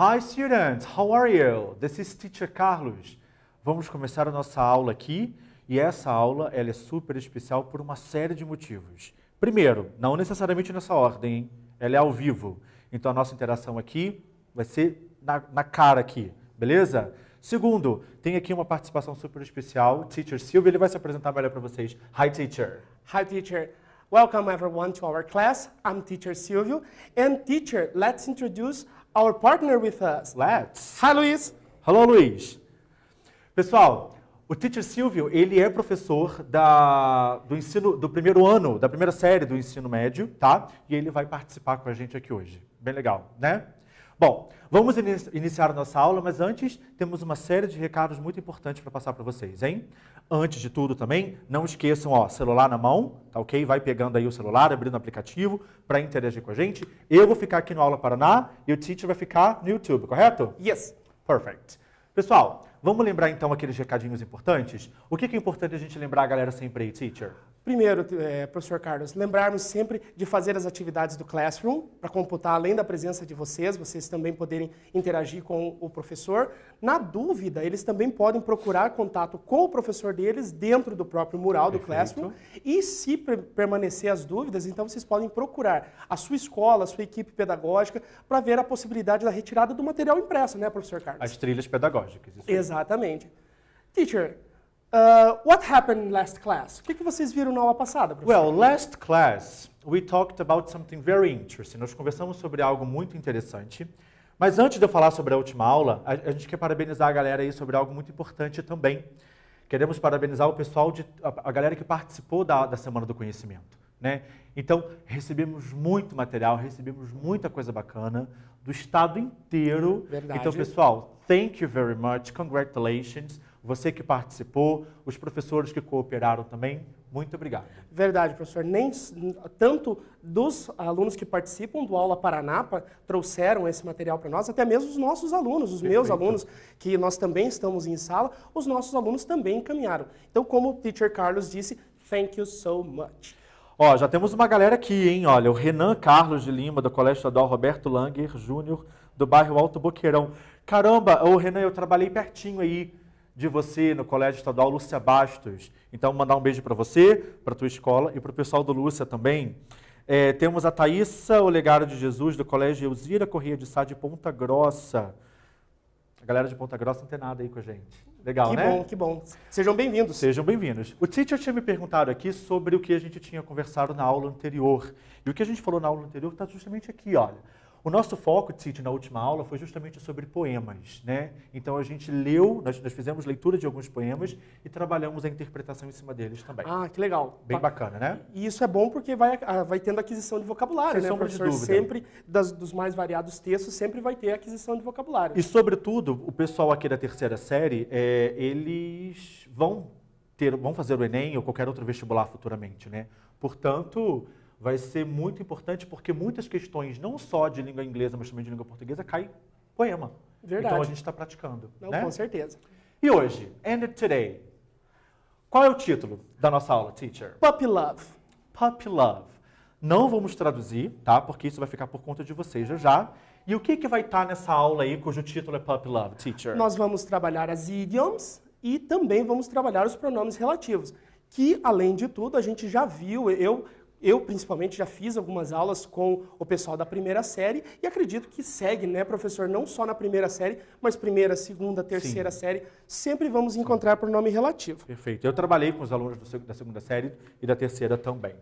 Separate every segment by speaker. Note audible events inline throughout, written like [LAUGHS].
Speaker 1: Hi students, how are you? This is teacher Carlos. Vamos começar a nossa aula aqui e essa aula ela é super especial por uma série de motivos. Primeiro, não necessariamente nessa ordem, ela é ao vivo. Então a nossa interação aqui vai ser na, na cara aqui, beleza? Segundo, tem aqui uma participação super especial. Teacher Silvio, ele vai se apresentar melhor para vocês. Hi teacher. Hi teacher.
Speaker 2: Welcome everyone to our class. I'm teacher Silvio. And teacher, let's introduce
Speaker 1: our partner with us. Let's. Hi, Luiz. Hello, Luiz. Pessoal, o teacher Silvio, ele é professor da, do ensino do primeiro ano, da primeira série do ensino médio, tá? E ele vai participar com a gente aqui hoje. Bem legal, né? Bom, vamos iniciar nossa aula, mas antes temos uma série de recados muito importantes para passar para vocês, hein? Antes de tudo também, não esqueçam, ó, celular na mão, tá ok? Vai pegando aí o celular, abrindo o aplicativo para interagir com a gente. Eu vou ficar aqui no Aula Paraná e o teacher vai ficar no YouTube, correto? Yes. Perfect. Pessoal, vamos lembrar então aqueles recadinhos importantes? O que é importante a gente lembrar, galera, sempre aí, teacher?
Speaker 2: Primeiro, é, professor Carlos, lembrarmos sempre de fazer as atividades do Classroom, para computar além da presença de vocês, vocês também poderem interagir com o professor. Na dúvida, eles também podem procurar contato com o professor deles dentro do próprio mural Perfeito. do Classroom. E se permanecer as dúvidas, então vocês podem procurar a sua escola, a sua equipe pedagógica, para ver a possibilidade da retirada do material impresso, né, professor Carlos?
Speaker 1: As trilhas pedagógicas.
Speaker 2: Exatamente. Teacher, Uh, what happened last class? O que, é que vocês viram na aula passada, professor? Well,
Speaker 1: last class we talked about something very interesting. Nós conversamos sobre algo muito interessante. Mas antes de eu falar sobre a última aula, a, a gente quer parabenizar a galera aí sobre algo muito importante também. Queremos parabenizar o pessoal, de, a, a galera que participou da, da Semana do Conhecimento. Né? Então, recebemos muito material, recebemos muita coisa bacana do estado inteiro. Então, Verdade. Então, pessoal, thank you very much, congratulations você que participou, os professores que cooperaram também. Muito obrigado. Verdade, professor.
Speaker 2: Nem tanto dos alunos que participam do Aula Paranapa trouxeram esse material para nós, até mesmo os nossos alunos, os Perfeito. meus alunos, que nós também estamos em sala, os nossos alunos também encaminharam. Então, como o teacher Carlos disse, thank you so much.
Speaker 1: Ó, já temos uma galera aqui, hein? Olha, o Renan Carlos de Lima, do Colégio Estadual Roberto Langer Júnior, do bairro Alto Boqueirão. Caramba, ô Renan, eu trabalhei pertinho aí de você no Colégio Estadual Lúcia Bastos. Então, mandar um beijo para você, para a tua escola e para o pessoal do Lúcia também. É, temos a Thaisa Olegário de Jesus, do Colégio Elzira Corrêa de Sá, de Ponta Grossa. A galera de Ponta Grossa não tem nada aí com a gente. Legal, que né? Que bom, que bom. Sejam bem-vindos. Sejam bem-vindos. O teacher tinha me perguntado aqui sobre o que a gente tinha conversado na aula anterior. E o que a gente falou na aula anterior está justamente aqui, olha. O nosso foco, Tite, na última aula foi justamente sobre poemas, né? Então a gente leu, nós, nós, fizemos leitura de alguns poemas e trabalhamos a interpretação em cima deles também. Ah, que legal. Bem bacana, né? E isso
Speaker 2: é bom porque vai, ah, vai tendo aquisição de vocabulário, Sem né, professor? sempre, das, dos mais variados textos, sempre vai ter aquisição de vocabulário. E,
Speaker 1: sobretudo, o pessoal aqui da terceira série, é, eles vão ter, vão fazer o Enem ou qualquer outro vestibular futuramente, né? Portanto, vai ser muito importante porque muitas questões, não só de língua inglesa, mas também de língua portuguesa, cai poema. Então, Verdade. Então a gente está praticando. Não, né? Com certeza. E hoje, And Today. Qual é o título da nossa aula, teacher? Puppy Love. Puppy Love. Não vamos traduzir, tá? Porque isso vai ficar por conta de vocês já já. E o que, que vai estar tá nessa aula aí, cujo título é Puppy Love, teacher? Nós
Speaker 2: vamos trabalhar as idioms e também vamos trabalhar os pronomes relativos. Que, além de tudo, a gente já viu, eu eu, principalmente, já fiz algumas aulas com o pessoal da primeira série e acredito que segue, né, professor? Não só na primeira série, mas primeira, segunda, terceira Sim. série. Sempre
Speaker 1: vamos encontrar por nome relativo. Perfeito. Eu trabalhei com os alunos da segunda série e da terceira também.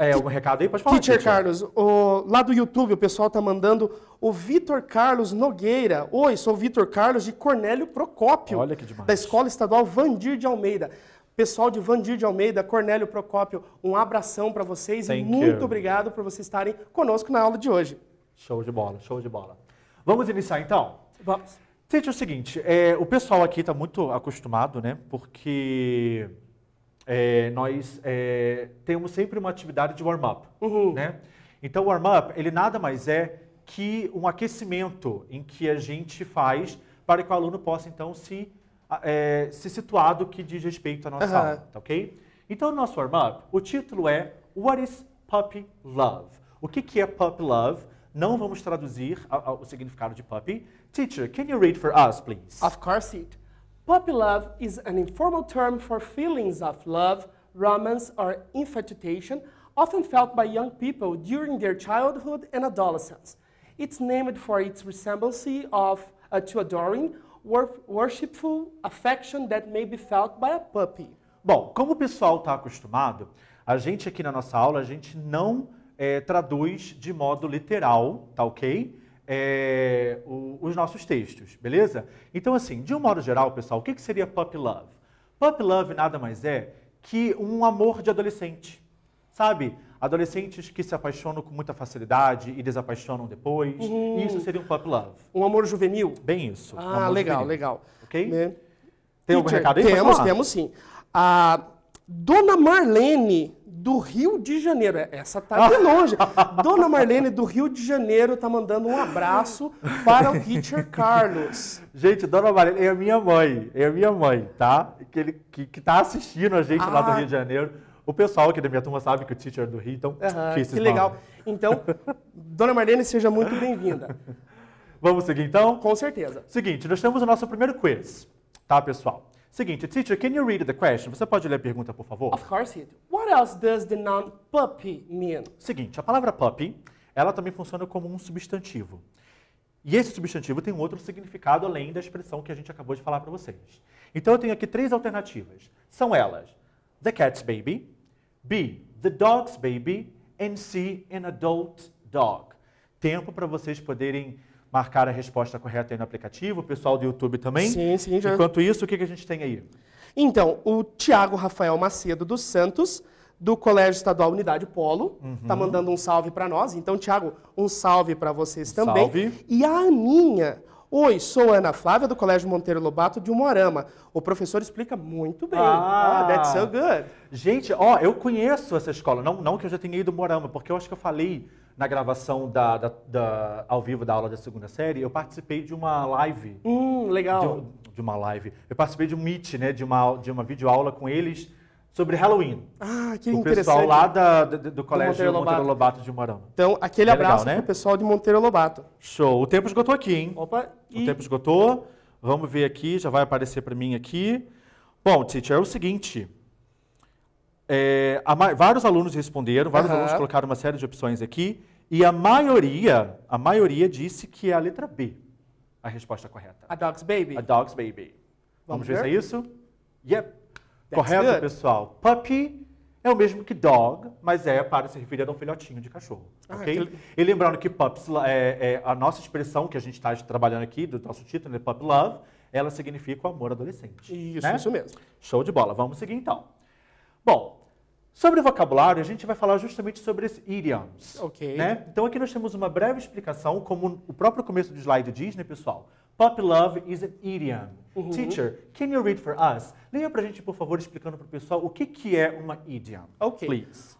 Speaker 1: É, algum recado aí? Pode falar. Teacher, teacher. Carlos,
Speaker 2: o, lá do YouTube o pessoal tá mandando o Vitor Carlos Nogueira. Oi, sou o Vitor Carlos de Cornélio Procópio. Olha que demais. Da Escola Estadual Vandir de Almeida. Pessoal de Vandir de Almeida, Cornélio Procópio, um abração para vocês Thank e muito you. obrigado por vocês estarem conosco na aula de hoje.
Speaker 1: Show de bola, show de bola. Vamos iniciar então? Vamos. Gente, é o seguinte, é, o pessoal aqui está muito acostumado, né? Porque é, nós é, temos sempre uma atividade de warm-up. Uhum. Né? Então, o warm-up, ele nada mais é que um aquecimento em que a gente faz para que o aluno possa, então, se, é, se situar do que diz respeito à nossa uhum. aula, tá ok? Então, o nosso warm-up, o título é What is Puppy Love? O que, que é Puppy Love? Não vamos traduzir a, a, o significado de puppy. Teacher, can you read for us, please? Of course, it.
Speaker 2: Puppy love is an informal term for feelings of love, romance, or infatuation, often felt by young people during their childhood and adolescence. It's named for its resemblance of, uh, to adoring, wor worshipful affection
Speaker 1: that may be felt by a puppy. Bom, como o pessoal está acostumado, a gente aqui na nossa aula, a gente não é, eh, traduz de modo literal, tá ok? é, o, os nossos textos, beleza? Então, assim, de um modo geral, pessoal, o que, que seria puppy love? Puppy love nada mais é que um amor de adolescente, sabe? Adolescentes que se apaixonam com muita facilidade e desapaixonam depois. Uhum. Isso seria um puppy love. Um amor juvenil? Bem isso. Ah, um legal, juvenil. legal. Ok? Né? Tem algum recado aí? Temos, temos
Speaker 2: sim. Ah, Dona Marlene do Rio de Janeiro, é, essa tá de [LAUGHS] longe. Dona Marlene do Rio de Janeiro tá mandando um abraço para o teacher
Speaker 1: Carlos. Gente, Dona Marlene é a minha mãe, é a minha mãe, tá? Que, ele, que, que tá assistindo a gente ah. lá do ah. Rio de Janeiro. O pessoal aqui da minha turma sabe que o teacher é do Rio, então. Uhum, que legal. Então, Dona Marlene, seja muito [LAUGHS] bem-vinda. Vamos seguir então? Com certeza. Seguinte, nós temos o nosso primeiro quiz, tá, pessoal? Seguinte, teacher, can you read the question? Você pode ler a pergunta, por favor? Of course, it. What else does the noun puppy mean? Seguinte, a palavra puppy, ela também funciona como um substantivo. E esse substantivo tem um outro significado além da expressão que a gente acabou de falar para vocês. Então eu tenho aqui três alternativas. São elas: the cat's baby, B, the dog's baby, and C, an adult dog. Tempo para vocês poderem marcar a resposta correta aí no aplicativo, o pessoal do YouTube também. Sim, sim, já. Enquanto isso, o que, que a gente tem aí?
Speaker 2: Então, o Tiago Rafael Macedo dos Santos, do Colégio Estadual Unidade Polo, tá uhum. mandando um salve para nós. Então, Tiago, um salve para vocês também. Salve. E a Aninha, Oi, sou Ana Flávia do Colégio Monteiro Lobato de Umorama. O professor explica muito bem. Ah, ah that's so
Speaker 1: good. Gente, ó, eu conheço essa escola. Não, não que eu já tenha ido Morama, porque eu acho que eu falei na gravação da, da, da, ao vivo da aula da segunda série, eu participei de uma live. Hum, legal. De, de uma live. Eu participei de um meet, né, de uma, de uma videoaula com eles sobre Halloween. Ah, que o interessante. O pessoal lá da, do, do colégio do Monteiro, Lobato. Lobato de Morão. Então, aquele é abraço legal, né? pro pessoal de Monteiro Lobato. Show. O tempo esgotou aqui, hein? Opa. E... O tempo esgotou. Vamos ver aqui, já vai aparecer para mim aqui. Bom, teacher, é o seguinte. É, a, vários alunos responderam, vários uhum. alunos colocaram uma série de opções aqui. E a maioria, a maioria disse que é a letra B a resposta correta. A dog's baby. A dog's baby. Vamos, Vamos ver, se é isso? Yep. That's Correto, good. pessoal. Puppy é o mesmo que dog, mas é para se referir a um filhotinho de cachorro, ah, ok? Que... E lembrando que pups é, é, a nossa expressão que a gente está trabalhando aqui, do nosso título, né, pup love, ela significa o amor adolescente. Isso, né? isso mesmo. Show de bola. Vamos seguir então. Bom, Sobre vocabulário, a gente vai falar justamente sobre os idioms. Ok. Né? Então aqui nós temos uma breve explicação, como o próprio começo do slide diz, né, pessoal? Pop love is an idiom. Uhum. Teacher, can you read for us? Leia pra gente, por favor, explicando pro pessoal o que, que é uma idiom. Ok. Please.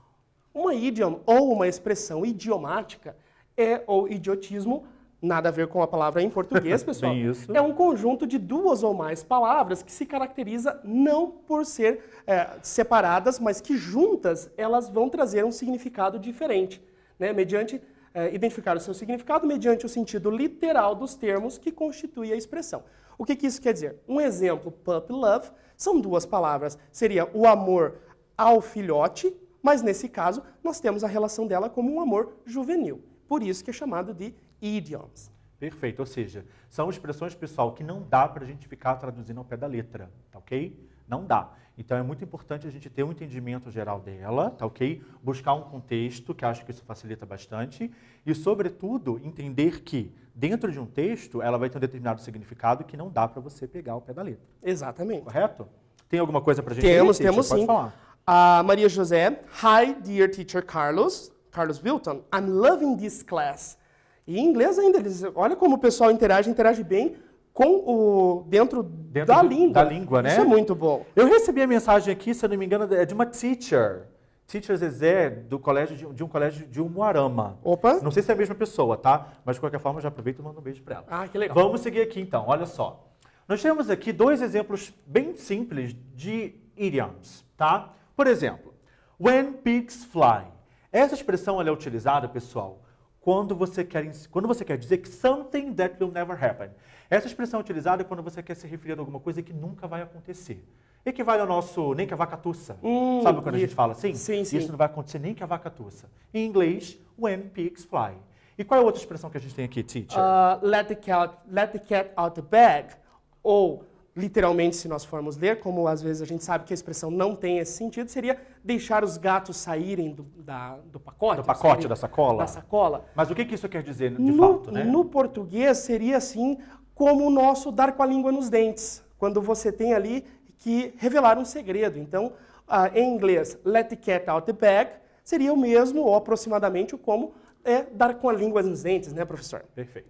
Speaker 2: Uma idiom ou uma expressão idiomática é, ou idiotismo, nada a ver com a palavra em português, [LAUGHS] pessoal. é um conjunto de duas ou mais palavras que se caracteriza não por ser é, separadas, mas que juntas elas vão trazer um significado diferente, né? mediante é, identificar o seu significado mediante o sentido literal dos termos que constitui a expressão. O que, que isso quer dizer? Um exemplo, pup love, são duas palavras. Seria o amor ao filhote, mas nesse caso nós temos a relação dela como um amor juvenil. Por isso que é chamado de idioms.
Speaker 1: Perfeito, ou seja, são expressões, pessoal, que não dá para a gente ficar traduzindo ao pé da letra, tá ok? Não dá. Então é muito importante a gente ter um entendimento geral dela, tá ok? Buscar um contexto, que acho que isso facilita bastante, e sobretudo entender que dentro de um texto ela vai ter um determinado significado que não dá para você pegar ao pé da letra. Exatamente. Correto? Tem alguma coisa para a gente? Temos, aí, temos sim. Falar.
Speaker 2: A Maria José, hi dear teacher Carlos, Carlos Wilton, I'm loving this class. E em inglês ainda, eles, olha como o pessoal interage, interage bem com o dentro, dentro
Speaker 1: da, do, língua. da língua. né? Isso é muito bom. Eu recebi a mensagem aqui, se eu não me engano, é de uma teacher. Teacher Zezé, do colégio de, de um colégio de Umuarama. Opa! Não sei se é a mesma pessoa, tá? Mas de qualquer forma, já aproveito e mando um beijo para ela. Ah, que legal. Vamos seguir aqui então, olha só. Nós temos aqui dois exemplos bem simples de idioms, tá? Por exemplo, when pigs fly. Essa expressão é utilizada, pessoal, quando você quer, quando você quer dizer que something that will never happen. Essa expressão é utilizada quando você quer se referir a alguma coisa que nunca vai acontecer. Equivale ao nosso nem que a vaca tussa. Hum, Sabe quando e, a gente fala assim? Sim, sim. Isso não vai acontecer nem que a vaca tussa. Em inglês, when pigs fly. E qual é a outra expressão que a gente tem aqui, teacher?
Speaker 2: Uh, let, the cat, let the cat out the bag. Ou literalmente, se nós formos ler, como às vezes a gente sabe que a expressão não tem esse sentido, seria deixar os gatos saírem do,
Speaker 1: da, do pacote. Do pacote, da sacola. Da sacola. Mas o que, que isso quer dizer de no, fato, né? No
Speaker 2: português seria assim como o nosso dar com a língua nos dentes, quando você tem ali que revelar um segredo. Então, uh, em inglês, let the cat out the bag seria o mesmo ou aproximadamente o como é dar com a língua nos dentes, né, professor?
Speaker 1: Perfeito,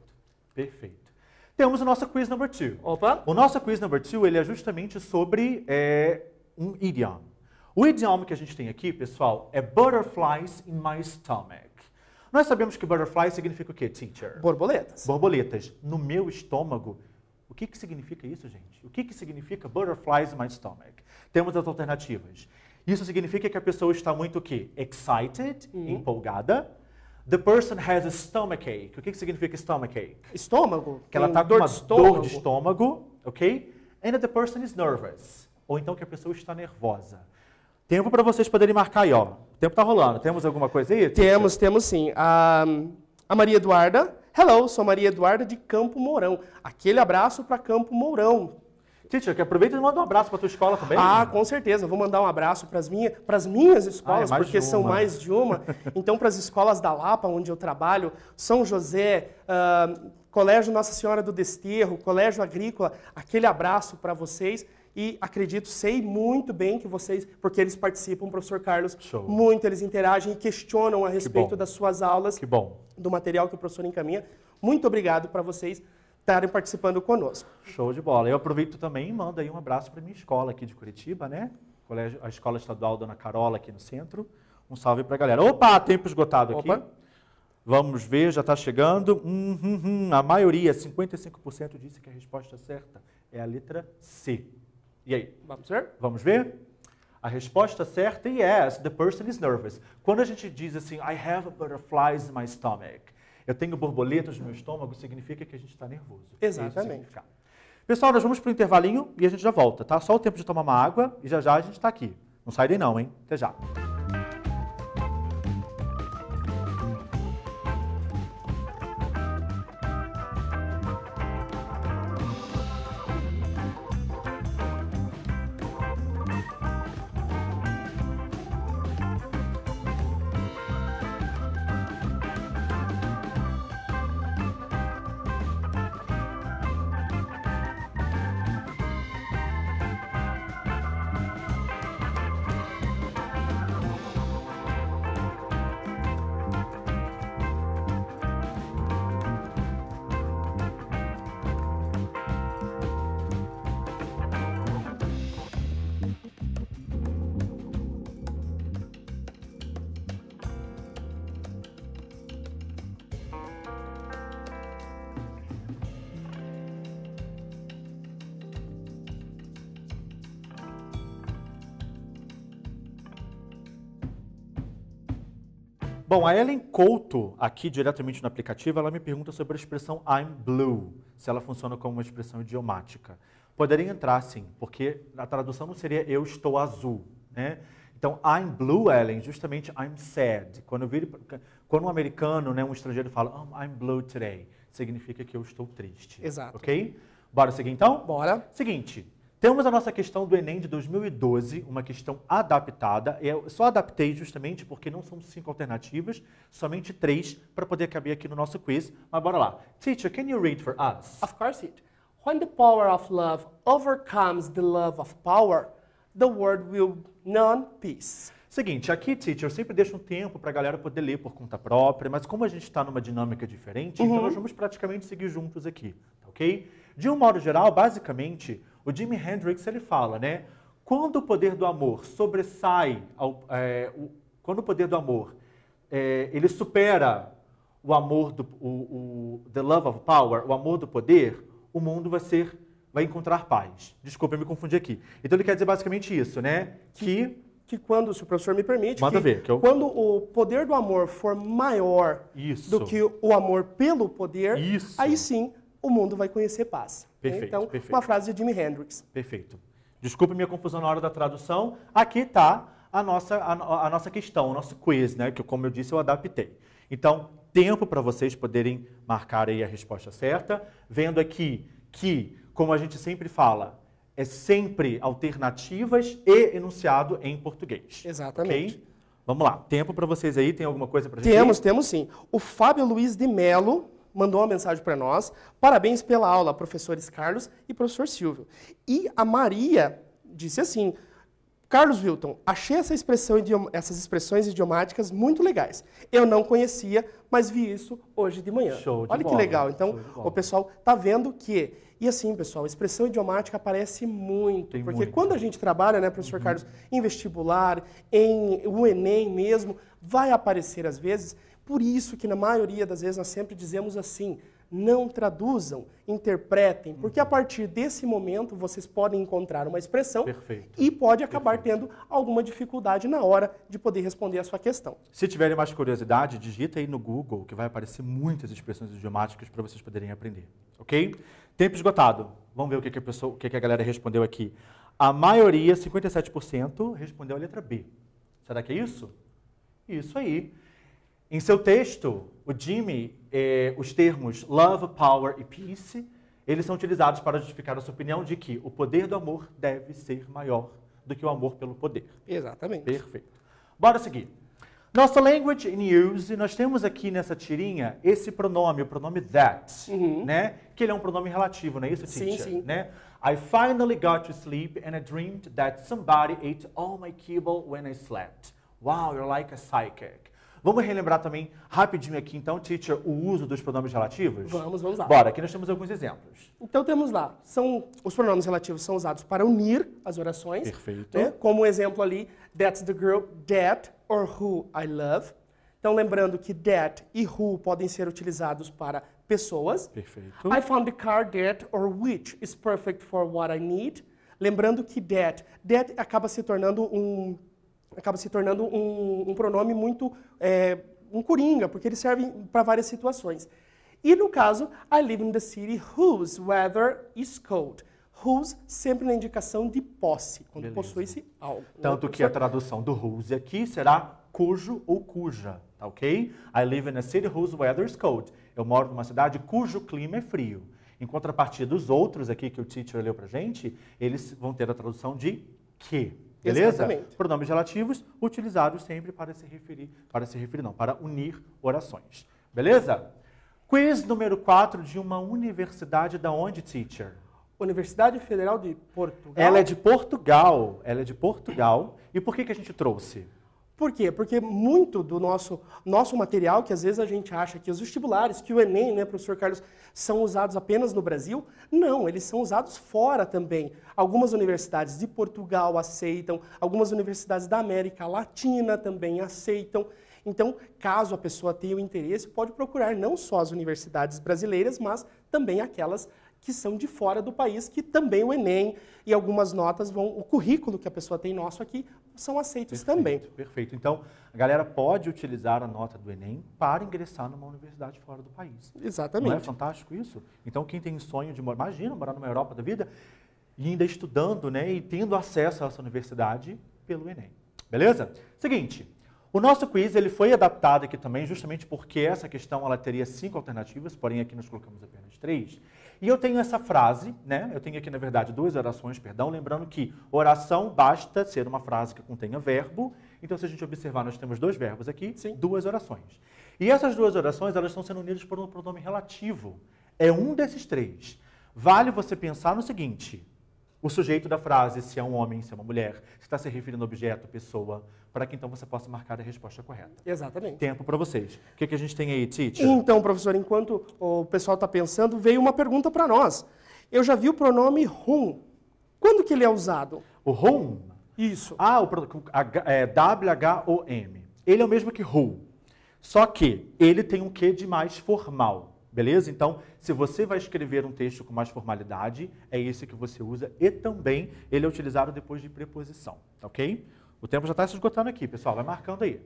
Speaker 1: perfeito temos o nosso quiz number two. Opa! O nosso quiz number two ele é justamente sobre é, um idioma. O idioma que a gente tem aqui, pessoal, é butterflies in my stomach. Nós sabemos que butterflies significa o quê, teacher? Borboletas. Borboletas. No meu estômago, o que, que significa isso, gente? O que, que significa butterflies in my stomach? Temos as alternativas. Isso significa que a pessoa está muito o quê? Excited, uhum. empolgada The person has a stomach ache. O que, que significa stomach ache? Estômago. Que ela está com uma de dor de estômago, ok? And the person is nervous. Ou então que a pessoa está nervosa. Tempo para vocês poderem marcar aí, ó. O tempo está rolando.
Speaker 2: Temos alguma coisa aí? Temos, temos sim. A, a Maria Eduarda. Hello, sou Maria Eduarda de Campo Mourão. Aquele abraço para Campo Mourão. Titi, que aproveita e manda um abraço para tua escola também. Ah, com certeza. vou mandar um abraço para as minhas escolas, ah, é porque são mais de uma. [LAUGHS] Então, para as escolas da Lapa, onde eu trabalho, São José, uh, Colégio Nossa Senhora do Desterro, Colégio Agrícola, aquele abraço para vocês. E acredito, sei muito bem que vocês, porque eles participam, professor Carlos, Show. muito, eles interagem e questionam a respeito que das suas aulas, que bom. do material que o professor encaminha. Muito obrigado
Speaker 1: para vocês estarem participando conosco. Show de bola. Eu aproveito também e mando aí um abraço para minha escola aqui de Curitiba, né? Colégio, a Escola Estadual Dona Carola aqui no centro. Um salve para a galera. Opa, tempo esgotado Opa. aqui. Vamos ver, já está chegando. Hum, hum, hum. A maioria, 55%, disse que a resposta certa é a letra C. E aí? Vamos ver? Vamos ver? A resposta certa é yes, the person is nervous. Quando a gente diz assim, I have butterflies in my stomach, eu tenho borboletas no meu estômago, significa que a gente está nervoso. Exatamente. É Pessoal, nós vamos para o intervalinho e a gente já volta, tá? Só o tempo de tomar uma água e já já a gente está aqui. Não sai daí não, hein? Até já. Bom, a Ellen Couto, aqui diretamente no aplicativo, ela me pergunta sobre a expressão I'm blue, se ela funciona como uma expressão idiomática. Poderia entrar sim, porque a tradução não seria eu estou azul, né? Então, I'm blue, Ellen, justamente I'm sad. Quando, quando um americano, né, um estrangeiro fala oh, I'm blue today, significa que eu estou triste. Exato. Ok? Bora seguir então? Bora. Seguinte, temos a nossa questão do Enem de 2012, uma questão adaptada. Eu só adaptei justamente porque não são cinco alternativas, somente três para poder caber aqui no nosso quiz. Mas bora lá. Teacher, can you read for us? Of
Speaker 2: course it. When the power of love overcomes the love of
Speaker 1: power, the world will know peace. Seguinte, aqui, teacher, eu sempre deixo um tempo para a galera poder ler por conta própria, mas como a gente está numa dinâmica diferente, então uhum. então nós vamos praticamente seguir juntos aqui, tá ok? De um modo geral, basicamente, o Jimi Hendrix ele fala, né? Quando o poder do amor sobressai, ao, é, o, quando o poder do amor é, ele supera o amor do o, o, the love of power, o amor do poder, o mundo vai ser vai encontrar paz. Desculpa, eu me confundi aqui. Então ele quer dizer basicamente isso, né? Que que quando, se o professor me permite, que, ver, que eu... quando o
Speaker 2: poder do amor for maior isso. do que o amor pelo poder, isso. aí sim o mundo vai conhecer paz. Né? Perfeito, então, perfeito. uma frase de Jimi Hendrix.
Speaker 1: Perfeito. Desculpe minha confusão na hora da tradução. Aqui está a nossa, a, a, nossa questão, o nosso quiz, né? Que, como eu disse, eu adaptei. Então, tempo para vocês poderem marcar aí a resposta certa. Vendo aqui que, como a gente sempre fala, é sempre alternativas e enunciado em português. Exatamente. Okay? Vamos lá, tempo para vocês aí, tem alguma coisa para gente? Temos,
Speaker 2: temos sim. O Fábio Luiz de Melo mandou uma mensagem para nós. Parabéns pela aula, professores Carlos e professor Silvio. E a Maria disse assim: Carlos Wilton, achei essa expressão, essas expressões idiomáticas muito legais. Eu não conhecia, mas vi isso hoje de manhã. Show de Olha bola, que legal. Então, o pessoal tá vendo que. E assim, pessoal, expressão idiomática aparece muito. Tem porque muito. quando a gente trabalha, né, professor uhum. Carlos, em vestibular, em o Enem mesmo, vai aparecer às vezes por isso que na maioria das vezes nós sempre dizemos assim: não traduzam, interpretem, porque a partir desse momento vocês podem encontrar uma expressão Perfeito. e pode acabar Perfeito. tendo alguma dificuldade na hora de poder responder a sua questão.
Speaker 1: Se tiverem mais curiosidade, digita aí no Google que vai aparecer muitas expressões idiomáticas para vocês poderem aprender, ok? Tempo esgotado. Vamos ver o que, que, a, pessoa, o que, que a galera respondeu aqui. A maioria, 57%, respondeu a letra B. Será que é isso? Isso aí. Em seu texto, o Jimmy, eh, os termos love, power e peace, eles são utilizados para justificar a sua opinião de que o poder do amor deve ser maior do que o amor pelo poder. Exatamente. Perfeito. Bora seguir. Nossa language in use, nós temos aqui nessa tirinha esse pronome, o pronome that, uhum. né? Que ele é um pronome relativo, não é isso, teacher? Sim, sim. Né? I finally got to sleep and I dreamed that somebody ate all my kibble when I slept. Wow, you're like a psychic. Vamos relembrar também rapidinho aqui, então, teacher, o uso dos pronomes relativos? Vamos, vamos lá. Bora, aqui nós temos alguns exemplos.
Speaker 2: Então temos lá, são, os pronomes relativos são usados para unir as orações. Perfeito. Né? Como o um exemplo ali, that's the girl that or who I love. Então lembrando que that e who podem ser utilizados para pessoas. Perfeito. I found the car that or which is perfect for what I need. Lembrando que that, that acaba se tornando um acaba se tornando um, um pronome muito é, um coringa, porque ele serve para várias situações. E no caso, I live in the city whose weather is cold. Whose sempre na indicação de posse,
Speaker 1: quando Beleza. possui
Speaker 2: esse algo. Tanto
Speaker 1: que a tradução do whose aqui será cujo ou cuja, tá ok? I live in a city whose weather is cold. Eu moro numa cidade cujo clima é frio. Em contrapartida dos outros aqui que o teacher leu pra gente, eles vão ter a tradução de que. Beleza? Exatamente. Pronomes relativos utilizados sempre para se referir, para se referir não, para unir orações. Beleza? Quiz número 4 de uma universidade da onde, teacher? Universidade Federal de Portugal. Ela é de Portugal. Ela é de Portugal. E por que, que a gente trouxe? Por quê? Porque muito
Speaker 2: do nosso, nosso material, que às vezes a gente acha que os vestibulares, que o Enem, né, professor Carlos, são usados apenas no Brasil, não, eles são usados fora também. Algumas universidades de Portugal aceitam, algumas universidades da América Latina também aceitam. Então, caso a pessoa tenha o interesse, pode procurar não só as universidades brasileiras, mas também aquelas que são de fora do país, que também o Enem e algumas notas vão,
Speaker 1: o currículo que a pessoa tem nosso aqui são aceitos perfeito, também. Perfeito. Então, a galera pode utilizar a nota do Enem para ingressar numa universidade fora do país. Exatamente. Não é fantástico isso? Então, quem tem sonho de morar, imagina morar numa Europa da vida e ainda estudando, né, e tendo acesso a essa universidade pelo Enem. Beleza? Seguinte, o nosso quiz ele foi adaptado aqui também justamente porque essa questão ela teria cinco alternativas, porém aqui nós colocamos apenas três. E eu tenho essa frase, né? Eu tenho aqui, na verdade, duas orações, perdão, lembrando que oração basta ser uma frase que contenha verbo. Então, se a gente observar, nós temos dois verbos aqui, Sim. duas orações. E essas duas orações, elas estão sendo unidas por um pronome relativo. É um desses três. Vale você pensar no seguinte: o sujeito da frase, se é um homem, se é uma mulher, se está se referindo a objeto, pessoa, para que então você possa marcar a resposta correta. Exatamente. Tempo para vocês. O que, que a gente tem aí, Tite? Então,
Speaker 2: professor, enquanto o pessoal está pensando, veio uma pergunta para nós. Eu já vi o pronome whom. Quando que ele é usado?
Speaker 1: O whom? Isso. Ah, o é, W-H-O-M. Ele é o mesmo que who. Só que ele tem um quê de mais formal. Beleza? Então, se você vai escrever um texto com mais formalidade, é esse que você usa e também ele é utilizado depois de preposição, ok? O tempo já está se esgotando aqui, pessoal. Vai marcando aí.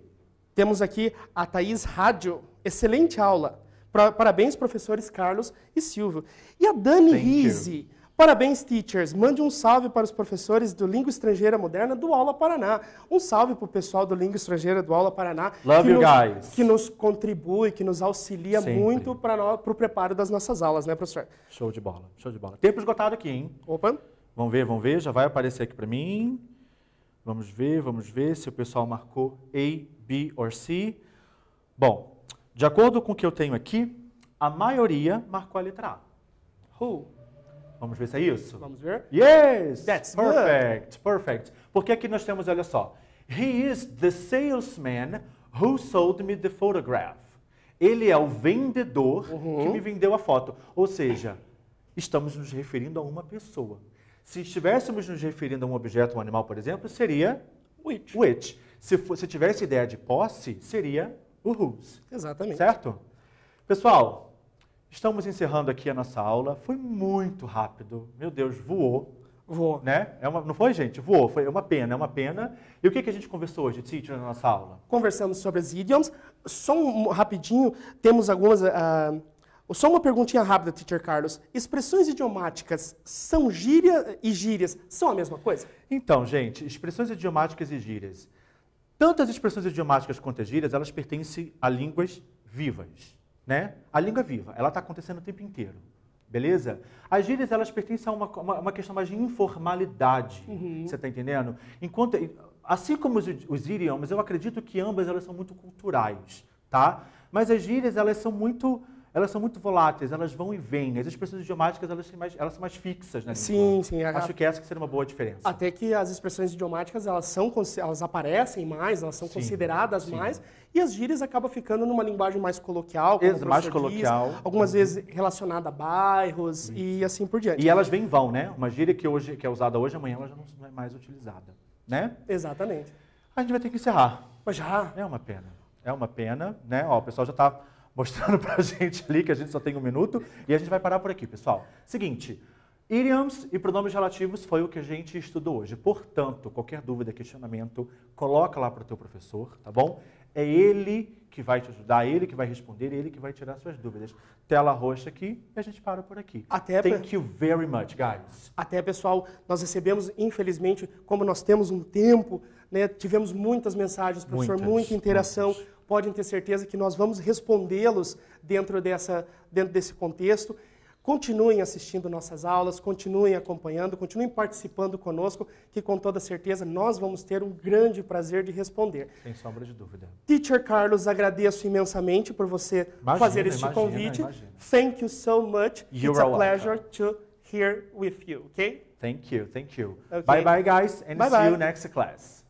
Speaker 1: Temos
Speaker 2: aqui a Thaís Rádio. Excelente aula. Parabéns, professores Carlos e Silvio. E a Dani Thank Rizzi. You. Parabéns, teachers! Mande um salve para os professores do Língua Estrangeira Moderna do Aula Paraná. Um salve para o pessoal do Língua Estrangeira do Aula Paraná. Love you nos, guys! Que nos contribui, que nos auxilia Sempre. muito para o preparo das nossas aulas,
Speaker 1: né, professor? Show de bola, show de bola. Tempo esgotado aqui, hein? Opa! Vamos ver, vamos ver, já vai aparecer aqui para mim. Vamos ver, vamos ver se o pessoal marcou A, B ou C. Bom, de acordo com o que eu tenho aqui, a maioria marcou a letra A. Who? Vamos ver se é isso? Vamos ver. Yes! That's perfect, good. perfect. Porque aqui nós temos, olha só. He is the salesman who sold me the photograph. Ele é o vendedor uhum. que me vendeu a foto. Ou seja, estamos nos referindo a uma pessoa. Se estivéssemos nos referindo a um objeto, um animal, por exemplo, seria which. which. Se, você tivesse ideia de posse, seria o whose. Exatamente. Certo? Pessoal, Estamos encerrando aqui a nossa aula. Foi muito rápido. Meu Deus, voou. Voou. Né? É uma, não foi, gente? Voou. Foi uma pena, é uma pena. E o que, que a gente conversou hoje, teacher, na nossa aula? Conversamos sobre as
Speaker 2: idioms. Só um, rapidinho, temos algumas... Uh, só uma perguntinha rápida, teacher
Speaker 1: Carlos. Expressões idiomáticas são gíria e gírias são a mesma coisa? Então, gente, expressões idiomáticas e gírias. Tanto as expressões idiomáticas quanto as gírias, elas pertencem a línguas vivas. Né? A língua é viva, ela está acontecendo o tempo inteiro. Beleza? As gírias, elas pertencem a uma, uma, uma questão mais de informalidade. Uhum. Você está entendendo? Enquanto, assim como os, os idiomas, eu acredito que ambas elas são muito culturais, tá? Mas as gírias, elas são muito elas são muito voláteis, elas vão e vêm. As expressões idiomáticas, elas são mais, elas são mais fixas, né? Sim, sim. É a... Acho que essa que seria uma boa diferença. Até
Speaker 2: que as expressões idiomáticas, elas, são, elas aparecem mais, elas são sim, consideradas sim. mais, e as gírias acabam ficando numa linguagem mais coloquial. mais coloquial. Diz, algumas uhum. vezes relacionada a bairros e assim por diante. E elas
Speaker 1: vêm e vão, né? Uma gíria que, hoje, que é usada hoje, amanhã ela já não é mais utilizada, né? Exatamente. A gente vai ter que encerrar. Mas já? É uma pena. É uma pena, né? Ó, o pessoal já está mostrando [LAUGHS] para a gente ali que a gente só tem um minuto e a gente vai parar por aqui, pessoal. Seguinte, idioms e pronomes relativos foi o que a gente estudou hoje. Portanto, qualquer dúvida, questionamento, coloca lá para o teu professor, tá bom? É ele que vai te ajudar, é ele que vai responder, é ele que vai tirar suas dúvidas. Tela roxa aqui e a gente para por aqui. Até Thank you very much, guys. Até, pessoal, nós recebemos, infelizmente,
Speaker 2: como nós temos um tempo, né, tivemos muitas mensagens, professor, muitas, muita interação. Muitas podem ter certeza que nós vamos respondê-los dentro, dessa, dentro desse contexto. Continuem assistindo nossas aulas, continuem acompanhando, continuem participando conosco, que com toda certeza nós vamos ter um grande prazer de responder.
Speaker 1: Sem sombra de dúvida.
Speaker 2: Teacher Carlos, agradeço imensamente por você imagina, fazer este imagina, convite. Imagina. Thank you so much. You're It's a welcome. pleasure to here with you, okay?
Speaker 1: Thank you, thank you. Okay. Bye bye guys and bye see bye. you next class.